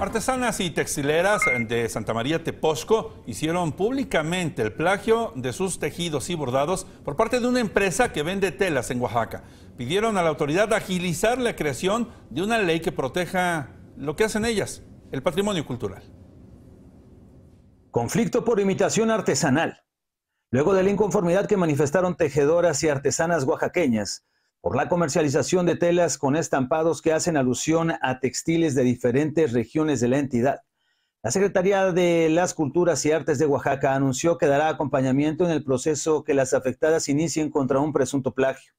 Artesanas y textileras de Santa María Teposco hicieron públicamente el plagio de sus tejidos y bordados por parte de una empresa que vende telas en Oaxaca. Pidieron a la autoridad agilizar la creación de una ley que proteja lo que hacen ellas, el patrimonio cultural. Conflicto por imitación artesanal. Luego de la inconformidad que manifestaron tejedoras y artesanas oaxaqueñas por la comercialización de telas con estampados que hacen alusión a textiles de diferentes regiones de la entidad. La Secretaría de las Culturas y Artes de Oaxaca anunció que dará acompañamiento en el proceso que las afectadas inicien contra un presunto plagio.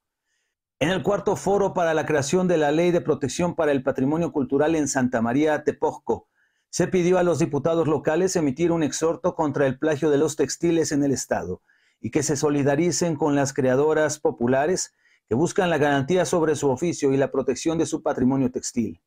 En el cuarto foro para la creación de la Ley de Protección para el Patrimonio Cultural en Santa María, Tepozco, se pidió a los diputados locales emitir un exhorto contra el plagio de los textiles en el Estado y que se solidaricen con las creadoras populares que buscan la garantía sobre su oficio y la protección de su patrimonio textil.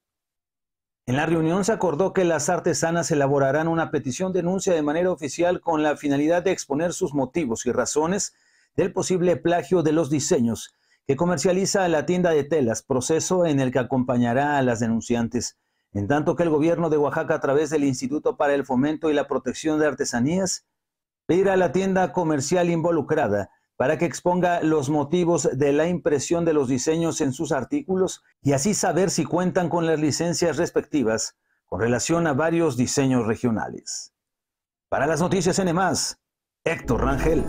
En la reunión se acordó que las artesanas elaborarán una petición denuncia de manera oficial con la finalidad de exponer sus motivos y razones del posible plagio de los diseños que comercializa la tienda de telas, proceso en el que acompañará a las denunciantes. En tanto que el gobierno de Oaxaca, a través del Instituto para el Fomento y la Protección de Artesanías, pedirá a la tienda comercial involucrada para que exponga los motivos de la impresión de los diseños en sus artículos y así saber si cuentan con las licencias respectivas con relación a varios diseños regionales. Para las noticias N, Héctor Rangel.